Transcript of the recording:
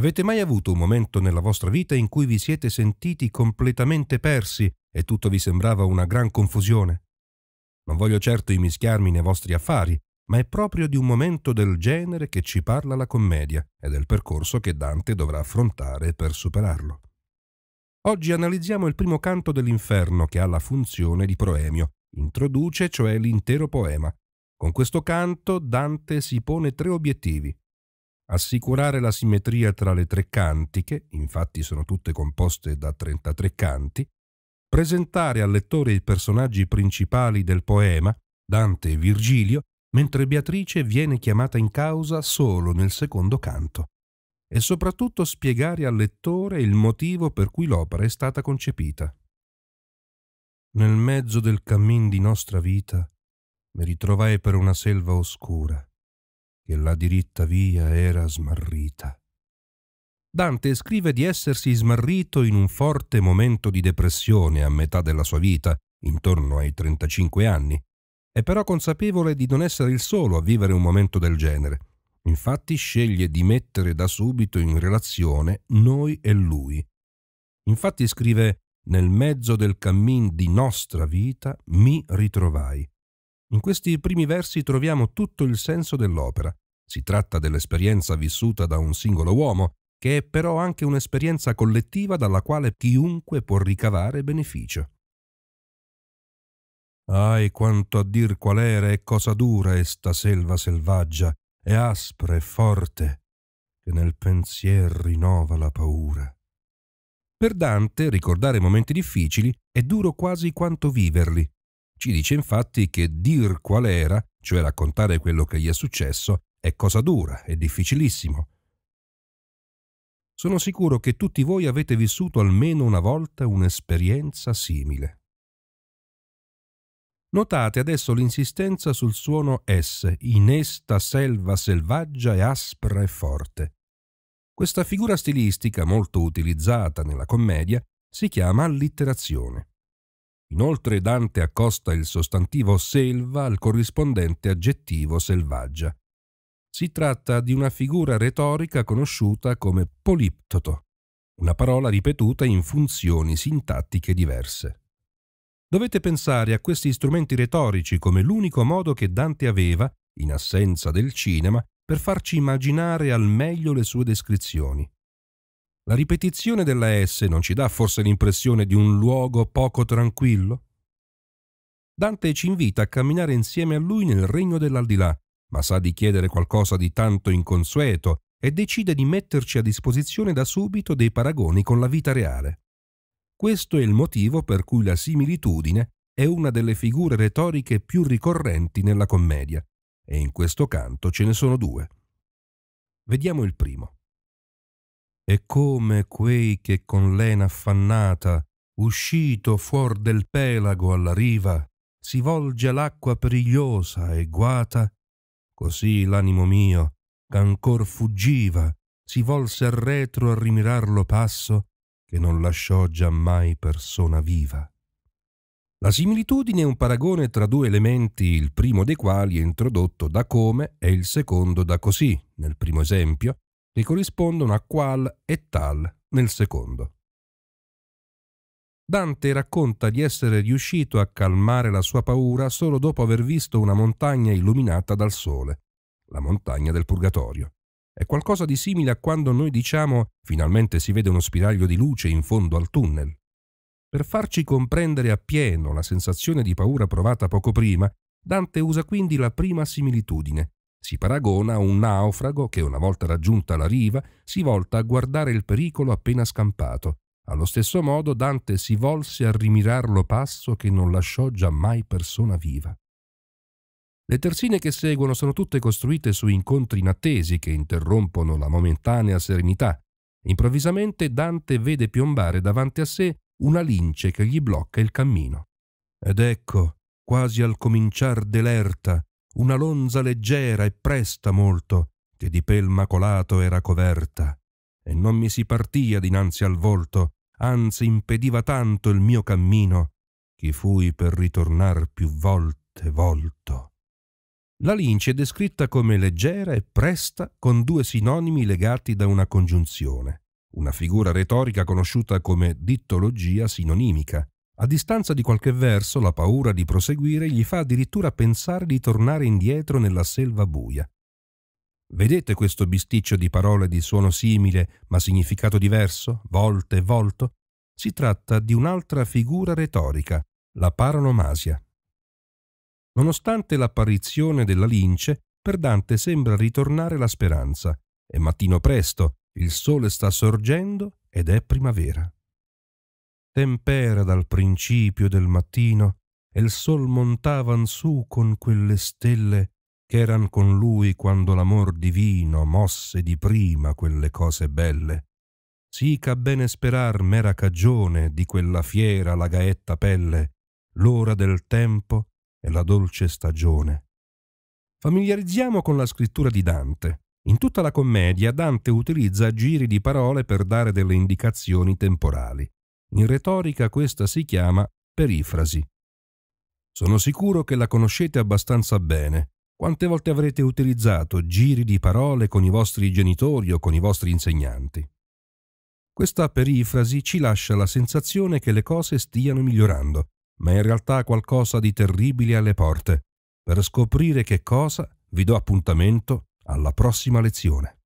Avete mai avuto un momento nella vostra vita in cui vi siete sentiti completamente persi e tutto vi sembrava una gran confusione? Non voglio certo immischiarmi nei vostri affari, ma è proprio di un momento del genere che ci parla la commedia e del percorso che Dante dovrà affrontare per superarlo. Oggi analizziamo il primo canto dell'inferno che ha la funzione di proemio, introduce cioè l'intero poema. Con questo canto Dante si pone tre obiettivi. Assicurare la simmetria tra le tre cantiche, infatti sono tutte composte da 33 canti, presentare al lettore i personaggi principali del poema, Dante e Virgilio, mentre Beatrice viene chiamata in causa solo nel secondo canto, e soprattutto spiegare al lettore il motivo per cui l'opera è stata concepita. Nel mezzo del cammin di nostra vita mi ritrovai per una selva oscura che la diritta via era smarrita. Dante scrive di essersi smarrito in un forte momento di depressione a metà della sua vita, intorno ai 35 anni, è però consapevole di non essere il solo a vivere un momento del genere. Infatti sceglie di mettere da subito in relazione noi e lui. Infatti scrive Nel mezzo del cammin di nostra vita mi ritrovai. In questi primi versi troviamo tutto il senso dell'opera. Si tratta dell'esperienza vissuta da un singolo uomo, che è però anche un'esperienza collettiva dalla quale chiunque può ricavare beneficio. Ahi, quanto a dir qual era e cosa dura è sta selva selvaggia, e aspra e forte, che nel pensier rinnova la paura. Per Dante ricordare momenti difficili è duro quasi quanto viverli. Ci dice infatti che dir qual era, cioè raccontare quello che gli è successo, è cosa dura, è difficilissimo. Sono sicuro che tutti voi avete vissuto almeno una volta un'esperienza simile. Notate adesso l'insistenza sul suono S, in esta selva selvaggia e aspra e forte. Questa figura stilistica, molto utilizzata nella commedia, si chiama allitterazione. Inoltre Dante accosta il sostantivo selva al corrispondente aggettivo selvaggia. Si tratta di una figura retorica conosciuta come poliptoto, una parola ripetuta in funzioni sintattiche diverse. Dovete pensare a questi strumenti retorici come l'unico modo che Dante aveva, in assenza del cinema, per farci immaginare al meglio le sue descrizioni. La ripetizione della S non ci dà forse l'impressione di un luogo poco tranquillo? Dante ci invita a camminare insieme a lui nel regno dell'aldilà, ma sa di chiedere qualcosa di tanto inconsueto e decide di metterci a disposizione da subito dei paragoni con la vita reale. Questo è il motivo per cui la similitudine è una delle figure retoriche più ricorrenti nella commedia, e in questo canto ce ne sono due. Vediamo il primo. E come quei che con lena affannata, uscito fuor del pelago alla riva, si volge l'acqua perigliosa e guata, Così l'animo mio, ch'ancor fuggiva, si volse arretro a rimirar lo passo che non lasciò giammai persona viva. La similitudine è un paragone tra due elementi, il primo dei quali è introdotto da come e il secondo da così, nel primo esempio, che corrispondono a qual e tal nel secondo. Dante racconta di essere riuscito a calmare la sua paura solo dopo aver visto una montagna illuminata dal sole, la montagna del Purgatorio. È qualcosa di simile a quando noi diciamo finalmente si vede uno spiraglio di luce in fondo al tunnel. Per farci comprendere appieno la sensazione di paura provata poco prima, Dante usa quindi la prima similitudine. Si paragona a un naufrago che, una volta raggiunta la riva, si volta a guardare il pericolo appena scampato allo stesso modo Dante si volse a rimirarlo passo che non lasciò giammai persona viva. Le terzine che seguono sono tutte costruite su incontri inattesi che interrompono la momentanea serenità. Improvvisamente Dante vede piombare davanti a sé una lince che gli blocca il cammino. Ed ecco, quasi al cominciar dell'erta, una lonza leggera e presta molto, che di pel macolato era coverta, e non mi si partia dinanzi al volto, anzi impediva tanto il mio cammino, che fui per ritornar più volte volto. La lince è descritta come leggera e presta con due sinonimi legati da una congiunzione, una figura retorica conosciuta come dittologia sinonimica. A distanza di qualche verso la paura di proseguire gli fa addirittura pensare di tornare indietro nella selva buia, Vedete questo bisticcio di parole di suono simile ma significato diverso, volte e volto? Si tratta di un'altra figura retorica, la paronomasia. Nonostante l'apparizione della lince, per Dante sembra ritornare la speranza. È mattino presto, il sole sta sorgendo ed è primavera. Tempera dal principio del mattino, e il sol montavan su con quelle stelle che eran con lui quando l'amor divino mosse di prima quelle cose belle. Sì che a bene sperar m'era cagione di quella fiera la gaetta pelle, l'ora del tempo e la dolce stagione. Familiarizziamo con la scrittura di Dante. In tutta la commedia Dante utilizza giri di parole per dare delle indicazioni temporali. In retorica questa si chiama perifrasi. Sono sicuro che la conoscete abbastanza bene. Quante volte avrete utilizzato giri di parole con i vostri genitori o con i vostri insegnanti? Questa perifrasi ci lascia la sensazione che le cose stiano migliorando, ma in realtà qualcosa di terribile alle porte. Per scoprire che cosa, vi do appuntamento alla prossima lezione.